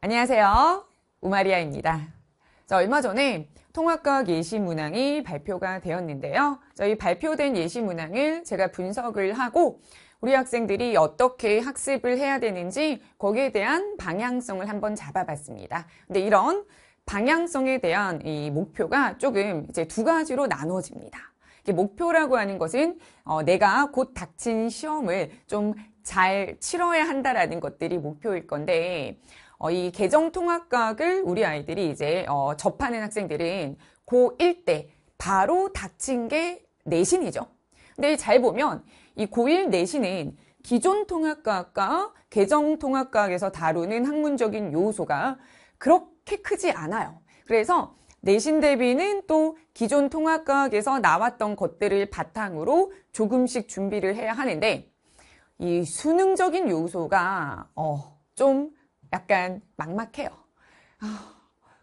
안녕하세요. 우마리아입니다. 자, 얼마 전에 통합과학 예시 문항이 발표가 되었는데요. 저희 발표된 예시 문항을 제가 분석을 하고 우리 학생들이 어떻게 학습을 해야 되는지 거기에 대한 방향성을 한번 잡아봤습니다. 근데 이런 방향성에 대한 이 목표가 조금 이제 두 가지로 나눠집니다. 목표라고 하는 것은 어, 내가 곧 닥친 시험을 좀 잘 치러야 한다라는 것들이 목표일 건데 어, 이 개정 통합과학을 우리 아이들이 이제 어, 접하는 학생들은 고1 때 바로 닥친 게 내신이죠. 근데 잘 보면 이 고1 내신은 기존 통합과학과 개정 통합과학에서 다루는 학문적인 요소가 그렇게 크지 않아요. 그래서 내신 대비는 또 기존 통합과학에서 나왔던 것들을 바탕으로 조금씩 준비를 해야 하는데 이 수능적인 요소가 어, 좀 약간 막막해요.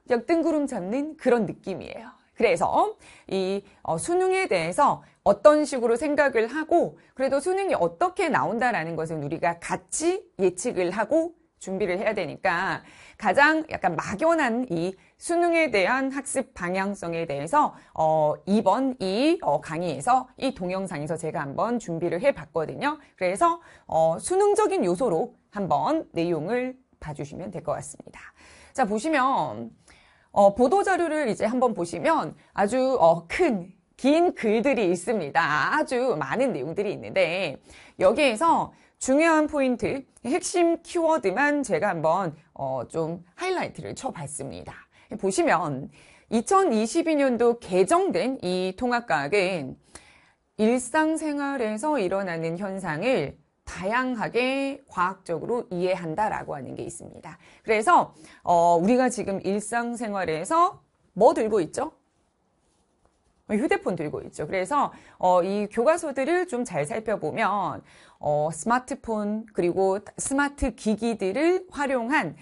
역등구름 아, 잡는 그런 느낌이에요. 그래서 이 수능에 어, 대해서 어떤 식으로 생각을 하고 그래도 수능이 어떻게 나온다라는 것은 우리가 같이 예측을 하고 준비를 해야 되니까 가장 약간 막연한 이 수능에 대한 학습 방향성에 대해서 어 이번 이 어, 강의에서 이 동영상에서 제가 한번 준비를 해 봤거든요. 그래서 어 수능적인 요소로 한번 내용을 봐주시면 될 것 같습니다. 자, 보시면, 어, 보도자료를 이제 한번 보시면 아주 어, 큰, 긴 글들이 있습니다. 아주 많은 내용들이 있는데 여기에서 중요한 포인트, 핵심 키워드만 제가 한번 어, 좀 하이라이트를 쳐봤습니다. 보시면 2022년도 개정된 이 통합과학은 일상생활에서 일어나는 현상을 다양하게 과학적으로 이해한다라고 하는 게 있습니다. 그래서 어, 우리가 지금 일상생활에서 뭐 들고 있죠? 휴대폰 들고 있죠. 그래서 어, 이 교과서들을 좀 잘 살펴보면 어, 스마트폰 그리고 스마트 기기들을 활용한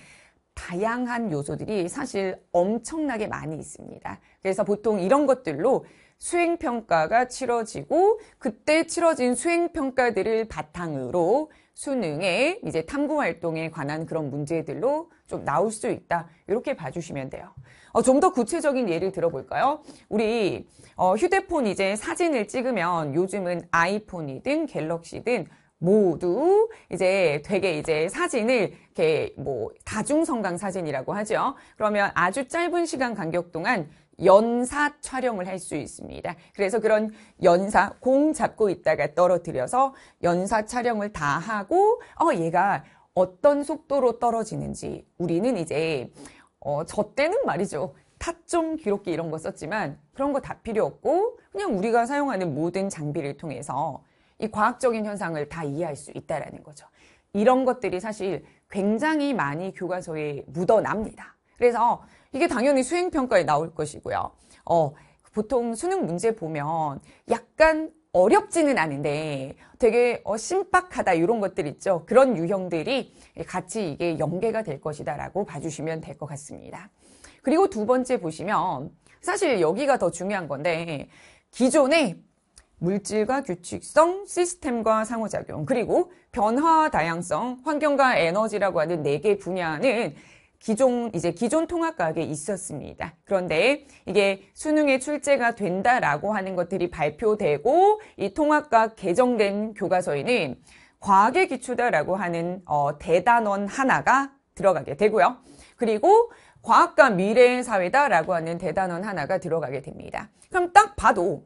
다양한 요소들이 사실 엄청나게 많이 있습니다. 그래서 보통 이런 것들로 수행평가가 치러지고 그때 치러진 수행평가들을 바탕으로 수능에 이제 탐구 활동에 관한 그런 문제들로 좀 나올 수 있다. 이렇게 봐주시면 돼요. 어, 좀 더 구체적인 예를 들어볼까요? 우리 어, 휴대폰 이제 사진을 찍으면 요즘은 아이폰이든 갤럭시든 모두 이제 되게 이제 사진을 이렇게 뭐 다중성강 사진이라고 하죠. 그러면 아주 짧은 시간 간격 동안 연사 촬영을 할 수 있습니다. 그래서 그런 연사, 공 잡고 있다가 떨어뜨려서 연사 촬영을 다 하고, 어, 얘가 어떤 속도로 떨어지는지 우리는 이제, 어, 저 때는 말이죠. 타점 기록기 이런 거 썼지만 그런 거 다 필요 없고 그냥 우리가 사용하는 모든 장비를 통해서 이 과학적인 현상을 다 이해할 수 있다라는 거죠. 이런 것들이 사실 굉장히 많이 교과서에 묻어납니다. 그래서 이게 당연히 수행평가에 나올 것이고요. 어, 보통 수능 문제 보면 약간 어렵지는 않은데 되게 어, 심박하다 이런 것들 있죠. 그런 유형들이 같이 이게 연계가 될 것이다라고 봐주시면 될 것 같습니다. 그리고 두 번째 보시면 사실 여기가 더 중요한 건데 기존에 물질과 규칙성, 시스템과 상호작용, 그리고 변화 다양성, 환경과 에너지라고 하는 네 개 분야는 기존 이제 기존 통합 과학에 있었습니다. 그런데 이게 수능에 출제가 된다라고 하는 것들이 발표되고 이 통합 과학 개정된 교과서에는 과학의 기초다라고 하는 어, 대단원 하나가 들어가게 되고요. 그리고 과학과 미래의 사회다라고 하는 대단원 하나가 들어가게 됩니다. 그럼 딱 봐도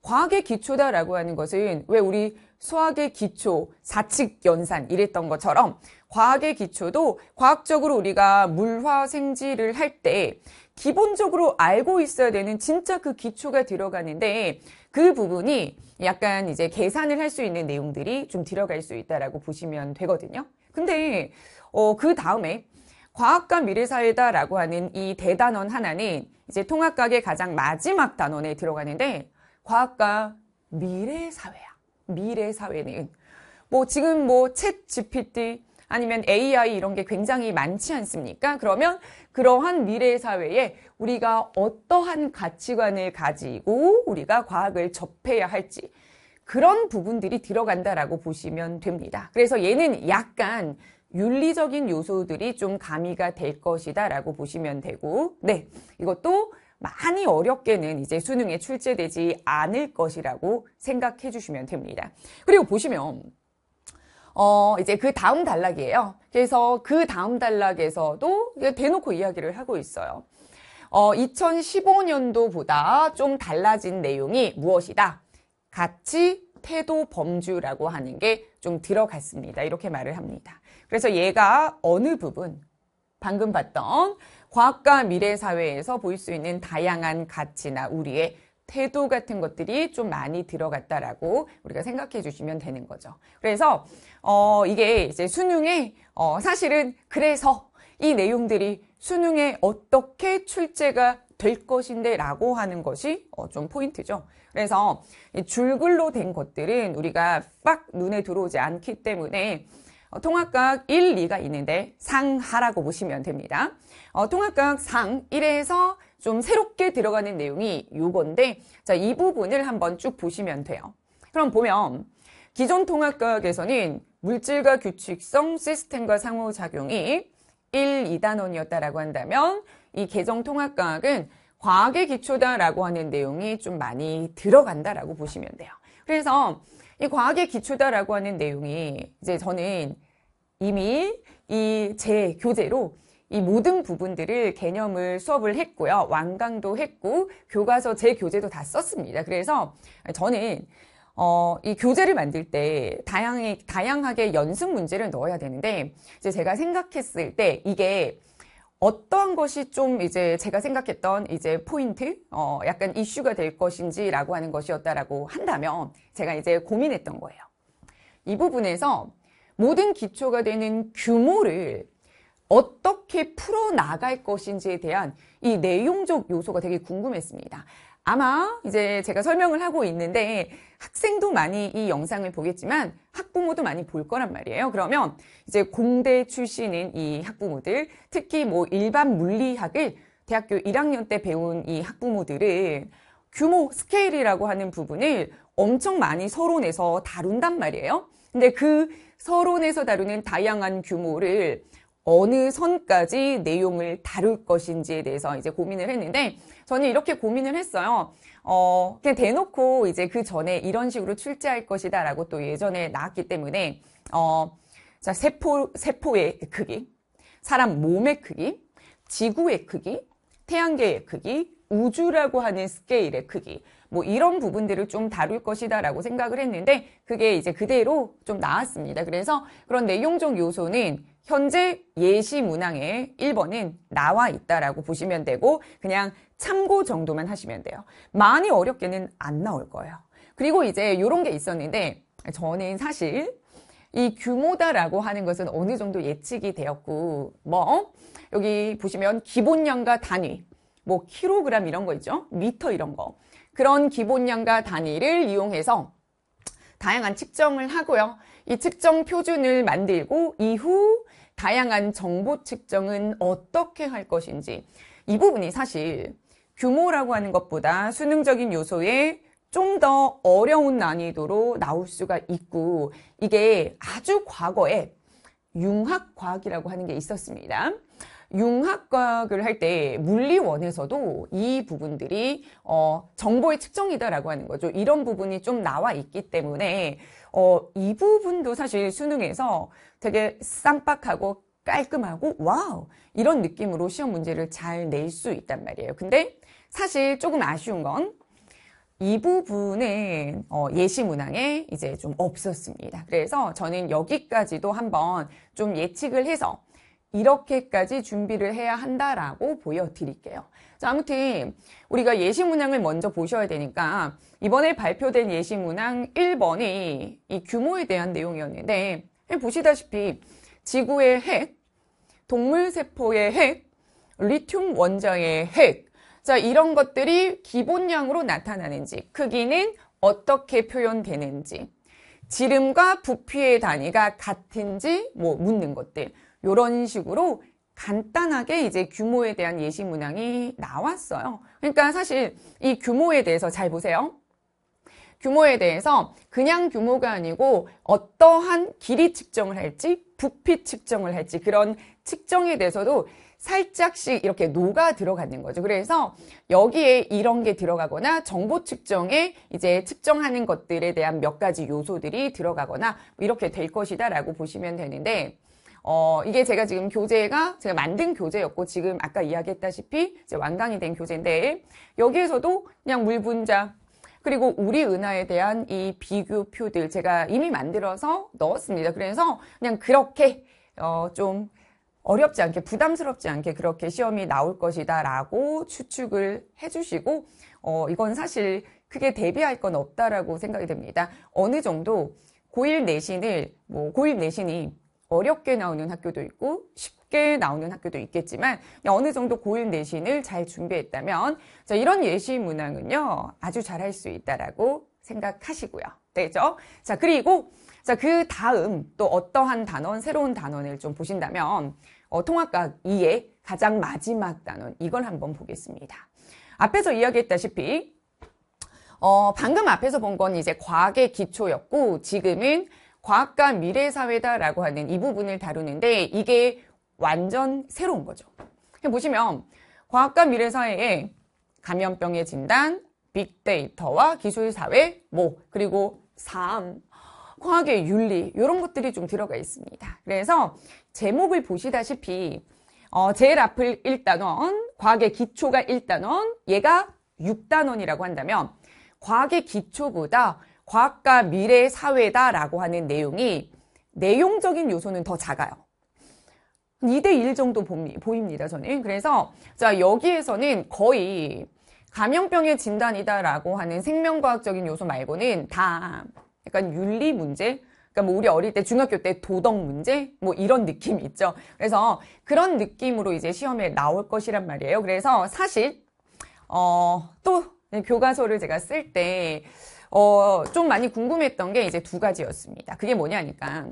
과학의 기초다라고 하는 것은 왜 우리 수학의 기초, 사칙 연산 이랬던 것처럼 과학의 기초도 과학적으로 우리가 물화 생지를 할 때 기본적으로 알고 있어야 되는 진짜 그 기초가 들어가는데 그 부분이 약간 이제 계산을 할 수 있는 내용들이 좀 들어갈 수 있다라고 보시면 되거든요. 근데 어, 그 다음에 과학과 미래사회다라고 하는 이 대단원 하나는 이제 통합과의 가장 마지막 단원에 들어가는데 과학과 미래사회야. 미래사회는 뭐 지금 뭐 챗 GPT, 아니면 AI 이런 게 굉장히 많지 않습니까? 그러면 그러한 미래 사회에 우리가 어떠한 가치관을 가지고 우리가 과학을 접해야 할지 그런 부분들이 들어간다라고 보시면 됩니다. 그래서 얘는 약간 윤리적인 요소들이 좀 가미가 될 것이다라고 보시면 되고, 네. 이것도 많이 어렵게는 이제 수능에 출제되지 않을 것이라고 생각해 주시면 됩니다. 그리고 보시면 어, 이제 그 다음 단락이에요. 그래서 그 다음 단락에서도 대놓고 이야기를 하고 있어요. 어, 2015년도보다 좀 달라진 내용이 무엇이다? 같이 태도 범주라고 하는 게 좀 들어갔습니다. 이렇게 말을 합니다. 그래서 얘가 어느 부분, 방금 봤던 과학과 미래 사회에서 볼 수 있는 다양한 가치나 우리의 태도 같은 것들이 좀 많이 들어갔다라고 우리가 생각해 주시면 되는 거죠. 그래서 어 이게 이제 수능에 어 사실은 그래서 이 내용들이 수능에 어떻게 출제가 될 것인데 라고 하는 것이 어좀 포인트죠. 그래서 줄글로 된 것들은 우리가 빡 눈에 들어오지 않기 때문에 어, 통합각 1, 2가 있는데 상하라고 보시면 됩니다. 어, 통합각 상 1에서 좀 새롭게 들어가는 내용이 요건데 자, 이 부분을 한번 쭉 보시면 돼요. 그럼 보면 기존 통합과학에서는 물질과 규칙성 시스템과 상호작용이 1, 2단원이었다라고 한다면 이 개정 통합과학은 과학의 기초다라고 하는 내용이 좀 많이 들어간다라고 보시면 돼요. 그래서 이 과학의 기초다라고 하는 내용이 이제 저는 이미 이 제 교재로 이 모든 부분들을 개념을 수업을 했고요. 완강도 했고 교과서 제 교재도 다 썼습니다. 그래서 저는 어, 이 교재를 만들 때 다양하게, 다양하게 연습 문제를 넣어야 되는데 이제 제가 생각했을 때 이게 어떠한 것이 좀 이제 제가 생각했던 이제 포인트, 어, 약간 이슈가 될 것인지라고 하는 것이었다라고 한다면 제가 이제 고민했던 거예요. 이 부분에서 모든 기초가 되는 규모를 어떻게 풀어나갈 것인지에 대한 이 내용적 요소가 되게 궁금했습니다. 아마 이제 제가 설명을 하고 있는데 학생도 많이 이 영상을 보겠지만 학부모도 많이 볼 거란 말이에요. 그러면 이제 공대 출신인 이 학부모들, 특히 뭐 일반 물리학을 대학교 1학년 때 배운 이 학부모들은 규모 스케일이라고 하는 부분을 엄청 많이 서론에서 다룬단 말이에요. 근데 그 서론에서 다루는 다양한 규모를 어느 선까지 내용을 다룰 것인지에 대해서 이제 고민을 했는데 저는 이렇게 고민을 했어요. 어, 그냥 대놓고 이제 그 전에 이런 식으로 출제할 것이다라고 또 예전에 나왔기 때문에 어, 자, 세포 세포의 크기, 사람 몸의 크기, 지구의 크기, 태양계의 크기, 우주라고 하는 스케일의 크기, 뭐 이런 부분들을 좀 다룰 것이다라고 생각을 했는데 그게 이제 그대로 좀 나왔습니다. 그래서 그런 내용적 요소는 현재 예시 문항에 1번은 나와 있다라고 보시면 되고 그냥 참고 정도만 하시면 돼요. 많이 어렵게는 안 나올 거예요. 그리고 이제 이런 게 있었는데 저는 사실 이 규모다라고 하는 것은 어느 정도 예측이 되었고 뭐 어? 여기 보시면 기본량과 단위 뭐 킬로그램 이런 거 있죠 미터 이런 거 그런 기본량과 단위를 이용해서 다양한 측정을 하고요. 이 측정 표준을 만들고 이후 다양한 정보 측정은 어떻게 할 것인지 이 부분이 사실 규모라고 하는 것보다 수능적인 요소에 좀 더 어려운 난이도로 나올 수가 있고 이게 아주 과거에 융합과학이라고 하는 게 있었습니다. 융합과학을 할 때 물리원에서도 이 부분들이 어, 정보의 측정이다라고 하는 거죠. 이런 부분이 좀 나와 있기 때문에 어, 이 부분도 사실 수능에서 되게 쌈박하고 깔끔하고 와우 이런 느낌으로 시험 문제를 잘 낼 수 있단 말이에요. 근데 사실 조금 아쉬운 건 이 부분은 어, 예시 문항에 이제 좀 없었습니다. 그래서 저는 여기까지도 한번 좀 예측을 해서 이렇게까지 준비를 해야 한다라고 보여드릴게요. 자, 아무튼 우리가 예시 문항을 먼저 보셔야 되니까 이번에 발표된 예시 문항 1번이 이 규모에 대한 내용이었는데 보시다시피 지구의 핵, 동물 세포의 핵, 리튬 원자의 핵, 자, 이런 것들이 기본량으로 나타나는지, 크기는 어떻게 표현되는지, 지름과 부피의 단위가 같은지 뭐 묻는 것들. 이런 식으로 간단하게 이제 규모에 대한 예시 문항이 나왔어요. 그러니까 사실 이 규모에 대해서 잘 보세요. 규모에 대해서 그냥 규모가 아니고 어떠한 길이 측정을 할지 부피 측정을 할지 그런 측정에 대해서도 살짝씩 이렇게 녹아 들어가는 거죠. 그래서 여기에 이런 게 들어가거나 정보 측정에 이제 측정하는 것들에 대한 몇 가지 요소들이 들어가거나 이렇게 될 것이다 라고 보시면 되는데 어, 이게 제가 지금 교재가 제가 만든 교재였고 지금 아까 이야기했다시피 이제 완강이 된 교재인데 여기에서도 그냥 물분자 그리고 우리 은하에 대한 이 비교표들 제가 이미 만들어서 넣었습니다. 그래서 그냥 그렇게 어, 좀 어렵지 않게 부담스럽지 않게 그렇게 시험이 나올 것이다 라고 추측을 해주시고 어, 이건 사실 크게 대비할 건 없다라고 생각이 됩니다. 어느 정도 고1 내신을 뭐 고1 내신이 어렵게 나오는 학교도 있고 쉽게 나오는 학교도 있겠지만 어느 정도 고1 내신을 잘 준비했다면 자, 이런 예시 문항은요 아주 잘 할 수 있다라고 생각하시고요. 되죠? 자 그리고 자그 다음 또 어떠한 단원 새로운 단원을 좀 보신다면 어, 통합과학 2의 가장 마지막 단원 이걸 한번 보겠습니다. 앞에서 이야기했다시피 어, 방금 앞에서 본 건 이제 과학의 기초였고 지금은 과학과 미래 사회다라고 하는 이 부분을 다루는데 이게 완전 새로운 거죠. 보시면 과학과 미래 사회에 감염병의 진단, 빅데이터와 기술 사회, 뭐 그리고 삶, 과학의 윤리 이런 것들이 좀 들어가 있습니다. 그래서 제목을 보시다시피 어, 제일 앞을 1단원, 과학의 기초가 1단원, 얘가 6단원이라고 한다면 과학의 기초보다 과학과 미래의 사회다라고 하는 내용이 내용적인 요소는 더 작아요. 2대1 정도 보입니다, 저는. 그래서, 자, 여기에서는 거의 감염병의 진단이다라고 하는 생명과학적인 요소 말고는 다 약간 윤리 문제? 그러니까 뭐 우리 어릴 때 중학교 때 도덕 문제? 뭐 이런 느낌이 있죠. 그래서 그런 느낌으로 이제 시험에 나올 것이란 말이에요. 그래서 사실, 어, 또 교과서를 제가 쓸때 어, 좀 많이 궁금했던 게 이제 두 가지였습니다. 그게 뭐냐니까.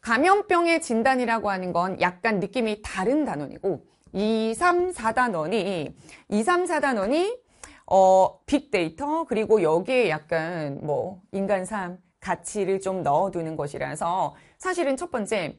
감염병의 진단이라고 하는 건 약간 느낌이 다른 단원이고, 2, 3, 4단원이, 2, 3, 4단원이, 어, 빅데이터, 그리고 여기에 약간 뭐, 인간 삶, 가치를 좀 넣어두는 것이라서, 사실은 첫 번째,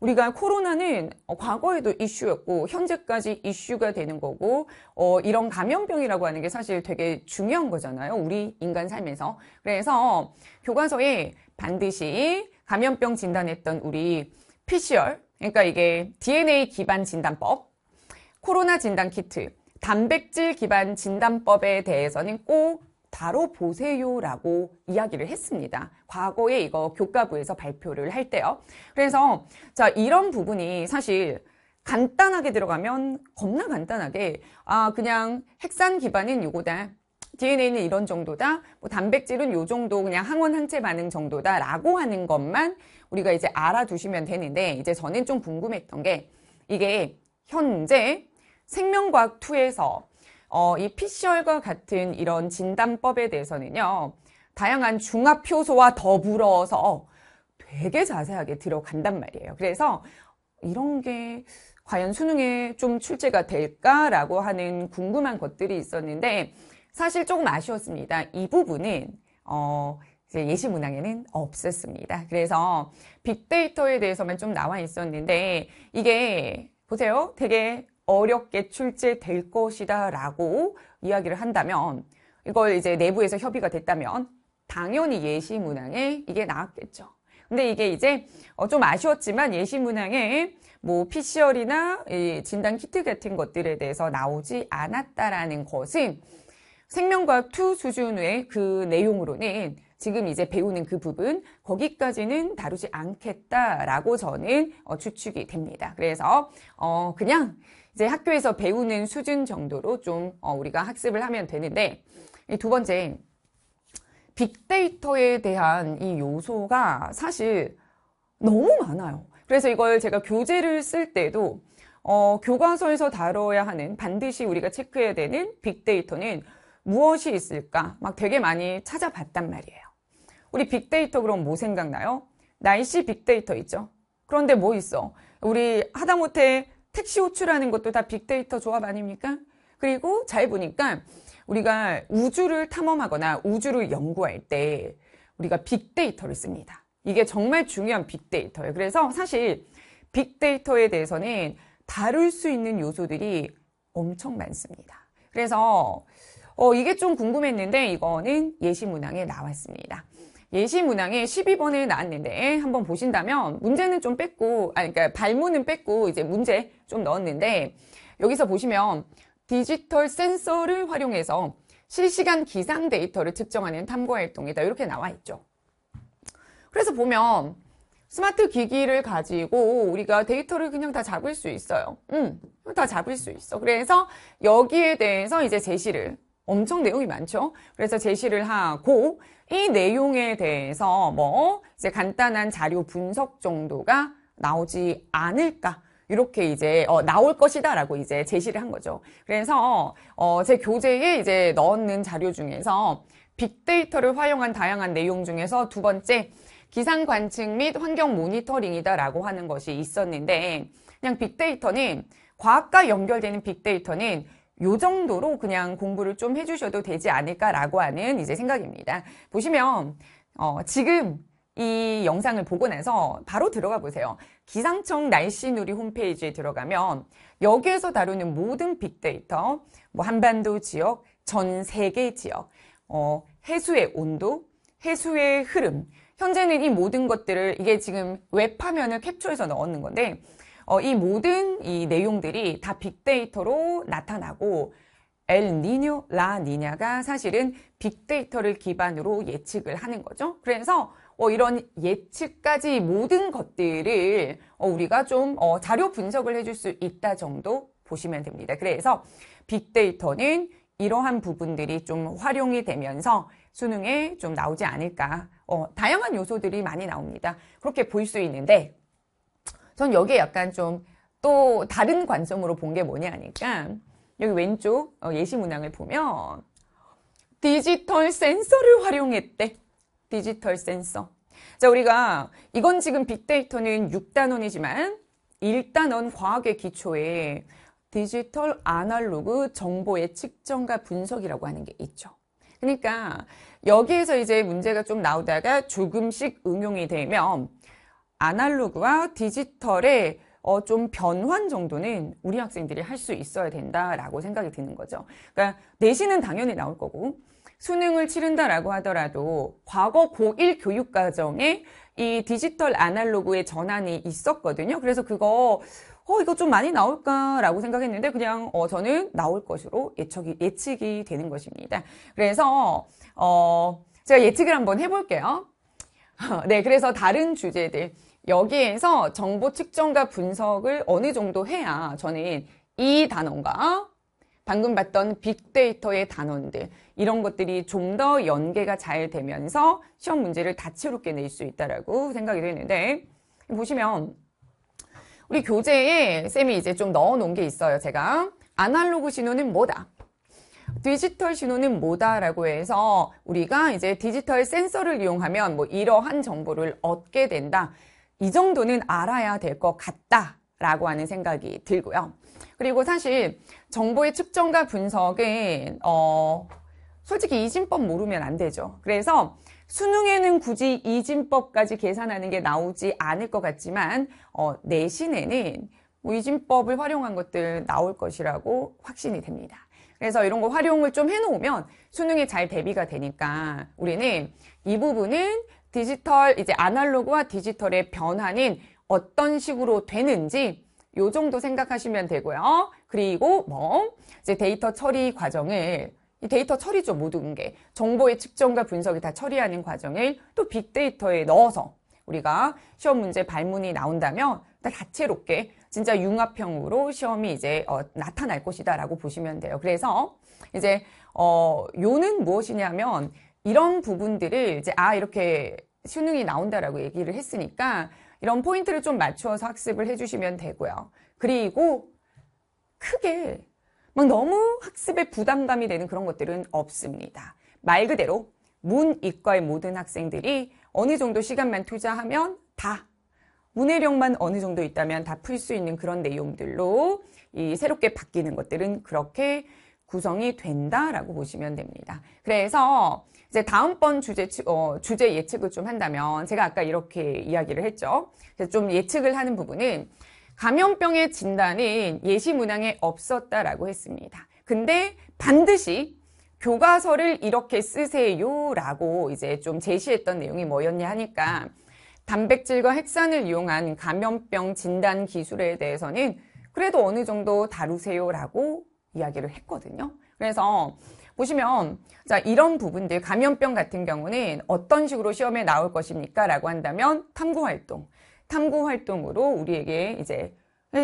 우리가 코로나는 과거에도 이슈였고 현재까지 이슈가 되는 거고 어, 이런 감염병이라고 하는 게 사실 되게 중요한 거잖아요. 우리 인간 삶에서. 그래서 교과서에 반드시 감염병 진단했던 우리 PCR 그러니까 이게 DNA 기반 진단법, 코로나 진단 키트, 단백질 기반 진단법에 대해서는 꼭 바로 보세요라고 이야기를 했습니다. 과거에 이거 교과부에서 발표를 할 때요. 그래서 자, 이런 부분이 사실 간단하게 들어가면 겁나 간단하게 아, 그냥 핵산 기반인 요거다. DNA는 이런 정도다. 뭐 단백질은 요 정도 그냥 항원 항체 반응 정도다라고 하는 것만 우리가 이제 알아두시면 되는데 이제 저는 좀 궁금했던 게 이게 현재 생명과학2에서 어, 이 PCR과 같은 이런 진단법에 대해서는요, 다양한 중합 효소와 더불어서 되게 자세하게 들어간단 말이에요. 그래서 이런 게 과연 수능에 좀 출제가 될까라고 하는 궁금한 것들이 있었는데 사실 조금 아쉬웠습니다. 이 부분은 어, 예시 문항에는 없었습니다. 그래서 빅데이터에 대해서만 좀 나와 있었는데 이게 보세요. 되게 어렵게 출제될 것이다 라고 이야기를 한다면 이걸 이제 내부에서 협의가 됐다면 당연히 예시 문항에 이게 나왔겠죠. 근데 이게 이제 어, 좀 아쉬웠지만 예시 문항에 뭐 PCR이나 진단 키트 같은 것들에 대해서 나오지 않았다라는 것은 생명과학 2 수준의 그 내용으로는 지금 이제 배우는 그 부분 거기까지는 다루지 않겠다라고 저는 어, 추측이 됩니다. 그래서 어 그냥 이제 학교에서 배우는 수준 정도로 좀 어, 우리가 학습을 하면 되는데 이 두 번째 빅데이터에 대한 이 요소가 사실 너무 많아요. 그래서 이걸 제가 교재를 쓸 때도 어, 교과서에서 다뤄야 하는 반드시 우리가 체크해야 되는 빅데이터는 무엇이 있을까? 막 되게 많이 찾아봤단 말이에요. 우리 빅데이터 그럼 뭐 생각나요? 날씨 빅데이터 있죠? 그런데 뭐 있어? 우리 하다못해 택시 호출하는 것도 다 빅데이터 조합 아닙니까? 그리고 잘 보니까 우리가 우주를 탐험하거나 우주를 연구할 때 우리가 빅데이터를 씁니다. 이게 정말 중요한 빅데이터예요. 그래서 사실 빅데이터에 대해서는 다룰 수 있는 요소들이 엄청 많습니다. 그래서 어, 이게 좀 궁금했는데 이거는 예시문항에 나왔습니다. 예시 문항에 12번을 나왔는데 한번 보신다면 문제는 좀 뺐고 아 그러니까 발문은 뺐고 이제 문제 좀 넣었는데 여기서 보시면 디지털 센서를 활용해서 실시간 기상 데이터를 측정하는 탐구 활동이다 이렇게 나와 있죠. 그래서 보면 스마트 기기를 가지고 우리가 데이터를 그냥 다 잡을 수 있어요. 음, 다 잡을 수 있어. 그래서 여기에 대해서 이제 제시를 엄청 내용이 많죠. 그래서 제시를 하고 이 내용에 대해서 뭐 이제 간단한 자료 분석 정도가 나오지 않을까. 이렇게 이제 어, 나올 것이다라고 이제 제시를 한 거죠. 그래서 어, 제 교재에 이제 넣는 자료 중에서 빅데이터를 활용한 다양한 내용 중에서 두 번째 기상 관측 및 환경 모니터링이다라고 하는 것이 있었는데 그냥 빅데이터는 과학과 연결되는 빅데이터는 요 정도로 그냥 공부를 좀 해주셔도 되지 않을까라고 하는 이제 생각입니다. 보시면 어, 지금 이 영상을 보고 나서 바로 들어가 보세요. 기상청 날씨누리 홈페이지에 들어가면 여기에서 다루는 모든 빅데이터, 뭐 한반도 지역, 전 세계 지역, 어, 해수의 온도, 해수의 흐름, 현재는 이 모든 것들을 이게 지금 웹화면을 캡처해서 넣었는 건데 어, 이 모든 이 내용들이 다 빅데이터로 나타나고 엘 니뇨, 라 니냐가 사실은 빅데이터를 기반으로 예측을 하는 거죠. 그래서 어, 이런 예측까지 모든 것들을 어, 우리가 좀 어, 자료 분석을 해줄 수 있다 정도 보시면 됩니다. 그래서 빅데이터는 이러한 부분들이 좀 활용이 되면서 수능에 좀 나오지 않을까. 어, 다양한 요소들이 많이 나옵니다. 그렇게 볼 수 있는데 전 여기에 약간 좀 또 다른 관점으로 본 게 뭐냐 하니까 여기 왼쪽 어, 예시 문항을 보면 디지털 센서를 활용했대. 디지털 센서. 자, 우리가 이건 지금 빅데이터는 6단원이지만 1단원 과학의 기초에 디지털 아날로그 정보의 측정과 분석이라고 하는 게 있죠. 그러니까 여기에서 이제 문제가 좀 나오다가 조금씩 응용이 되면 아날로그와 디지털의 어, 좀 변환 정도는 우리 학생들이 할 수 있어야 된다라고 생각이 드는 거죠. 그러니까 내신은 당연히 나올 거고 수능을 치른다라고 하더라도 과거 고1 교육과정에 이 디지털 아날로그의 전환이 있었거든요. 그래서 그거 어 이거 좀 많이 나올까라고 생각했는데 그냥 어 저는 나올 것으로 예측이 예측이 되는 것입니다. 그래서 어 제가 예측을 한번 해볼게요. 네, 그래서 다른 주제들 여기에서 정보 측정과 분석을 어느 정도 해야 저는 이 단원과 방금 봤던 빅데이터의 단원들 이런 것들이 좀 더 연계가 잘 되면서 시험 문제를 다채롭게 낼 수 있다라고 생각이 되는데 보시면 우리 교재에 쌤이 이제 좀 넣어 놓은 게 있어요 제가 아날로그 신호는 뭐다 디지털 신호는 뭐다라고 해서 우리가 이제 디지털 센서를 이용하면 뭐 이러한 정보를 얻게 된다 이 정도는 알아야 될 것 같다라고 하는 생각이 들고요. 그리고 사실 정보의 측정과 분석은 어, 솔직히 이진법 모르면 안 되죠. 그래서 수능에는 굳이 이진법까지 계산하는 게 나오지 않을 것 같지만 어, 내신에는 뭐 이진법을 활용한 것들 나올 것이라고 확신이 됩니다. 그래서 이런 거 활용을 좀 해놓으면 수능에 잘 대비가 되니까 우리는 이 부분은 디지털 이제 아날로그와 디지털의 변환인 어떤 식으로 되는지 요 정도 생각하시면 되고요. 그리고 뭐 이제 데이터 처리 과정을 이 데이터 처리죠 모든 게 정보의 측정과 분석이 다 처리하는 과정을 또 빅데이터에 넣어서 우리가 시험 문제 발문이 나온다면 다채롭게 진짜 융합형으로 시험이 이제 어, 나타날 것이다라고 보시면 돼요. 그래서 이제 어 요는 무엇이냐면 이런 부분들을 이제 아 이렇게 수능이 나온다라고 얘기를 했으니까 이런 포인트를 좀맞춰서 학습을 해주시면 되고요. 그리고 크게 막 너무 학습에 부담감이 되는 그런 것들은 없습니다. 말 그대로 문, 이과의 모든 학생들이 어느 정도 시간만 투자하면 다 문해력만 어느 정도 있다면 다 풀 수 있는 그런 내용들로 이 새롭게 바뀌는 것들은 그렇게 구성이 된다라고 보시면 됩니다. 그래서 이제 다음번 주제, 어, 주제 예측을 좀 한다면 제가 아까 이렇게 이야기를 했죠. 그래서 좀 예측을 하는 부분은 감염병의 진단은 예시 문항에 없었다라고 했습니다. 근데 반드시 교과서를 이렇게 쓰세요라고 이제 좀 제시했던 내용이 뭐였냐 하니까 단백질과 핵산을 이용한 감염병 진단 기술에 대해서는 그래도 어느 정도 다루세요라고 이야기를 했거든요. 그래서 보시면 자 이런 부분들 감염병 같은 경우는 어떤 식으로 시험에 나올 것입니까? 라고 한다면 탐구활동 탐구활동으로 우리에게 이제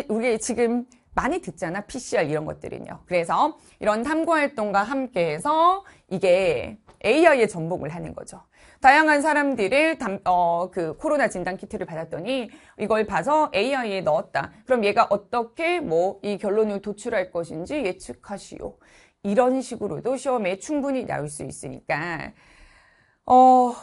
우리 지금 많이 듣잖아 PCR 이런 것들은요. 그래서 이런 탐구활동과 함께해서 이게 AI에 전복을 하는 거죠. 다양한 사람들을 담, 어, 그 코로나 진단 키트를 받았더니 이걸 봐서 AI에 넣었다. 그럼 얘가 어떻게 뭐 이 결론을 도출할 것인지 예측하시오. 이런 식으로도 시험에 충분히 나올 수 있으니까 어,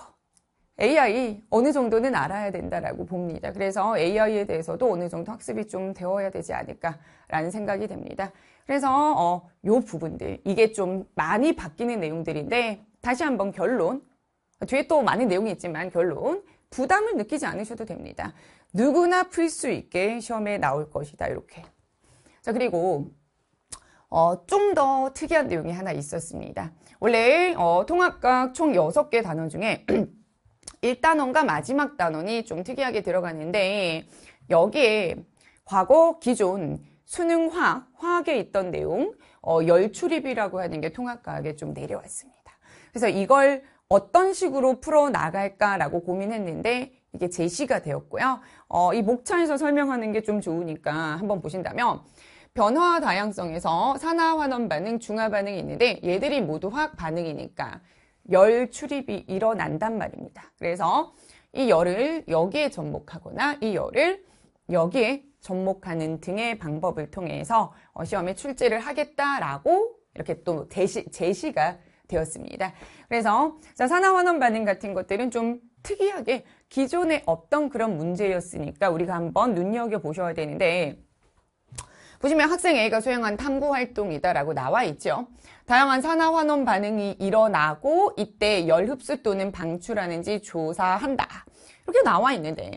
AI 어느 정도는 알아야 된다라고 봅니다. 그래서 AI에 대해서도 어느 정도 학습이 좀 되어야 되지 않을까라는 생각이 됩니다. 그래서 어, 요 부분들 이게 좀 많이 바뀌는 내용들인데 다시 한번 결론 뒤에 또 많은 내용이 있지만 결론 부담을 느끼지 않으셔도 됩니다. 누구나 풀 수 있게 시험에 나올 것이다 이렇게. 자 그리고 어, 좀 더 특이한 내용이 하나 있었습니다. 원래 어, 통합각 총 6개 단어 중에 1단원과 마지막 단원이 좀 특이하게 들어가는데 여기에 과거 기존 수능화, 화학에 있던 내용, 어, 열출입이라고 하는 게 통합과학에 좀 내려왔습니다. 그래서 이걸 어떤 식으로 풀어나갈까라고 고민했는데 이게 제시가 되었고요. 어, 이 목차에서 설명하는 게 좀 좋으니까 한번 보신다면 변화 다양성에서 산화환원 반응, 중화 반응이 있는데 얘들이 모두 화학 반응이니까 열 출입이 일어난단 말입니다. 그래서 이 열을 여기에 접목하거나 이 열을 여기에 접목하는 등의 방법을 통해서 어, 시험에 출제를 하겠다라고 이렇게 또 제시, 제시가 되었습니다. 그래서 산화환원 반응 같은 것들은 좀 특이하게 기존에 없던 그런 문제였으니까 우리가 한번 눈여겨보셔야 되는데 보시면 학생 A가 수행한 탐구 활동이다라고 나와 있죠. 다양한 산화환원 반응이 일어나고 이때 열 흡수 또는 방출하는지 조사한다. 이렇게 나와 있는데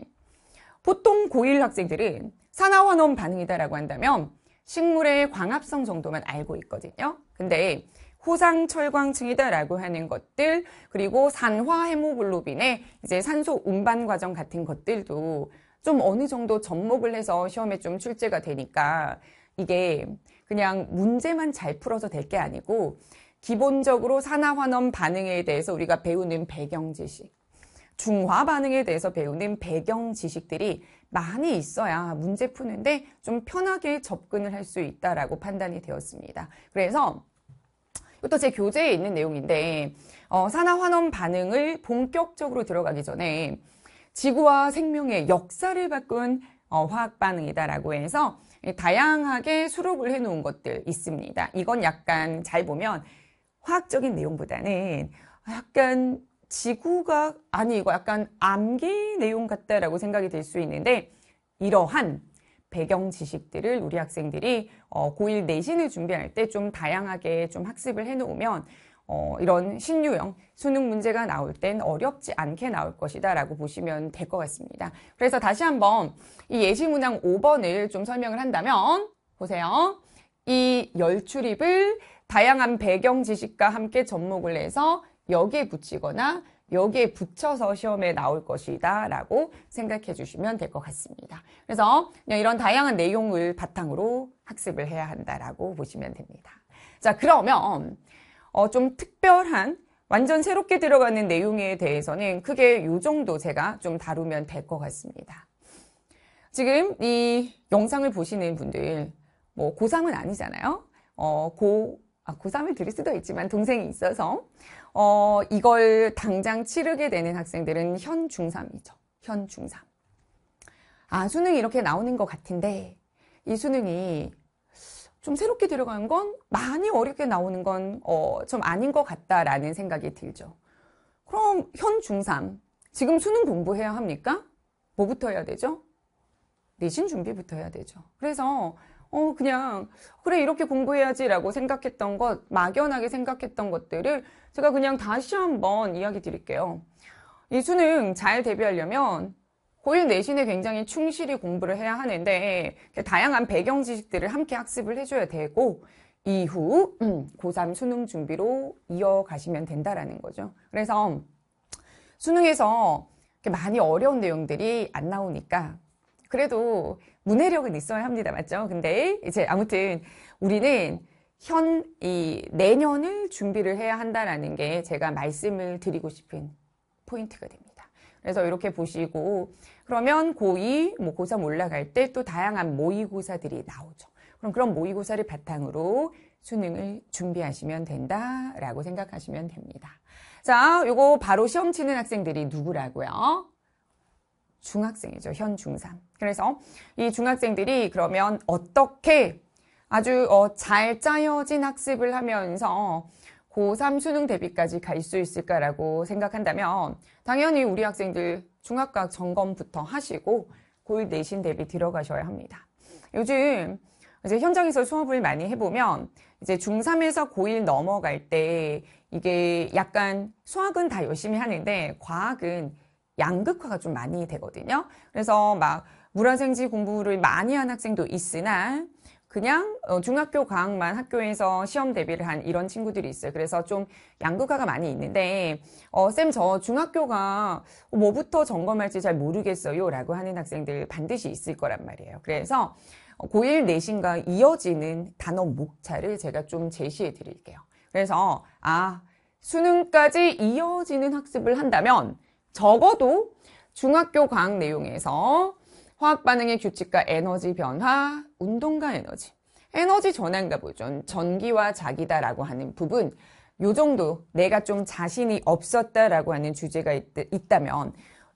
보통 고1 학생들은 산화환원 반응이다라고 한다면 식물의 광합성 정도만 알고 있거든요. 근데 호상 철광층이다라고 하는 것들 그리고 산화 헤모글로빈의 이제 산소 운반 과정 같은 것들도 좀 어느 정도 접목을 해서 시험에 좀 출제가 되니까 이게 그냥 문제만 잘 풀어서 될 게 아니고 기본적으로 산화환원 반응에 대해서 우리가 배우는 배경 지식, 중화 반응에 대해서 배우는 배경 지식들이 많이 있어야 문제 푸는데 좀 편하게 접근을 할 수 있다라고 판단이 되었습니다. 그래서 이것도 제 교재에 있는 내용인데 어, 산화환원 반응을 본격적으로 들어가기 전에 지구와 생명의 역사를 바꾼 어, 화학 반응이다라고 해서 다양하게 수록을 해 놓은 것들 있습니다. 이건 약간 잘 보면 화학적인 내용보다는 약간 지구가 아니 이거 약간 암기 내용 같다라고 생각이 될수 있는데 이러한 배경 지식들을 우리 학생들이 어, 고1 내신을 준비할 때 좀 다양하게 좀 학습을 해 놓으면 어, 이런 신유형 수능 문제가 나올 땐 어렵지 않게 나올 것이다 라고 보시면 될 것 같습니다. 그래서 다시 한번 이 예시 문항 5번을 좀 설명을 한다면 보세요. 이 열출입을 다양한 배경 지식과 함께 접목을 해서 여기에 붙이거나 여기에 붙여서 시험에 나올 것이다 라고 생각해 주시면 될 것 같습니다. 그래서 이런 다양한 내용을 바탕으로 학습을 해야 한다라고 보시면 됩니다. 자, 그러면 어, 좀 특별한 완전 새롭게 들어가는 내용에 대해서는 크게 요 정도 제가 좀 다루면 될 것 같습니다. 지금 이 영상을 보시는 분들 뭐 고3은 아니잖아요. 어, 고 아, 고3을 들을 수도 있지만 동생이 있어서 어, 이걸 당장 치르게 되는 학생들은 현 중3이죠. 현 중3. 아, 수능이 이렇게 나오는 것 같은데 이 수능이 좀 새롭게 들어간 건 많이 어렵게 나오는 건좀 어, 아닌 것 같다라는 생각이 들죠. 그럼 현 중3 지금 수능 공부해야 합니까? 뭐부터 해야 되죠? 내신 준비부터 해야 되죠. 그래서 어 그냥 그래 이렇게 공부해야지라고 생각했던 것 막연하게 생각했던 것들을 제가 그냥 다시 한번 이야기 드릴게요. 이 수능 잘 대비하려면 고일 내신에 굉장히 충실히 공부를 해야 하는데 다양한 배경 지식들을 함께 학습을 해줘야 되고 이후 음, 고3 수능 준비로 이어가시면 된다라는 거죠. 그래서 수능에서 많이 어려운 내용들이 안 나오니까 그래도 문해력은 있어야 합니다. 맞죠? 근데 이제 아무튼 우리는 현 이 내년을 준비를 해야 한다라는 게 제가 말씀을 드리고 싶은 포인트가 됩니다. 그래서 이렇게 보시고 그러면 고2, 뭐 고3 올라갈 때 또 다양한 모의고사들이 나오죠. 그럼 그런 모의고사를 바탕으로 수능을 준비하시면 된다라고 생각하시면 됩니다. 자, 요거 바로 시험 치는 학생들이 누구라고요? 중학생이죠. 현 중3. 그래서 이 중학생들이 그러면 어떻게 아주 어, 잘 짜여진 학습을 하면서 고3 수능 대비까지 갈 수 있을까라고 생각한다면 당연히 우리 학생들 중학과 학 점검부터 하시고 고1 내신 대비 들어가셔야 합니다. 요즘 이제 현장에서 수업을 많이 해보면 이제 중3에서 고1 넘어갈 때 이게 약간 수학은 다 열심히 하는데 과학은 양극화가 좀 많이 되거든요. 그래서 막 물화생지 공부를 많이 한 학생도 있으나 그냥 어, 중학교 과학만 학교에서 시험 대비를 한 이런 친구들이 있어요. 그래서 좀 양극화가 많이 있는데 어, 쌤저 중학교가 뭐부터 점검할지 잘 모르겠어요 라고 하는 학생들 반드시 있을 거란 말이에요. 그래서 고1 내신과 이어지는 단어 목차를 제가 좀 제시해 드릴게요. 그래서 아 수능까지 이어지는 학습을 한다면 적어도 중학교 과학 내용에서 화학 반응의 규칙과 에너지 변화, 운동과 에너지. 에너지 전환과 보존, 전기와 자기다라고 하는 부분, 요 정도 내가 좀 자신이 없었다라고 하는 주제가 있, 있다면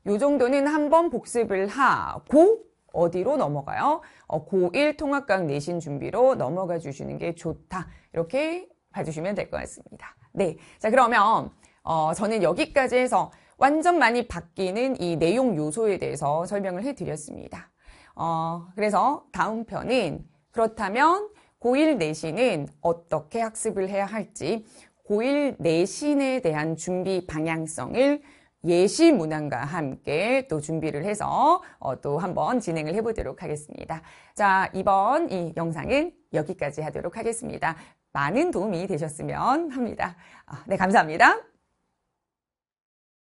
요 정도는 한번 복습을 하고 어디로 넘어가요? 어, 고1 통합강 내신 준비로 넘어가 주시는 게 좋다. 이렇게 봐주시면 될 것 같습니다. 네. 자, 그러면, 어, 저는 여기까지 해서 완전 많이 바뀌는 이 내용 요소에 대해서 설명을 해드렸습니다. 어, 그래서 다음 편은 그렇다면 고1 내신은 어떻게 학습을 해야 할지 고1 내신에 대한 준비 방향성을 예시 문항과 함께 또 준비를 해서 어, 또 한번 진행을 해보도록 하겠습니다. 자, 이번 이 영상은 여기까지 하도록 하겠습니다. 많은 도움이 되셨으면 합니다. 아, 네, 감사합니다.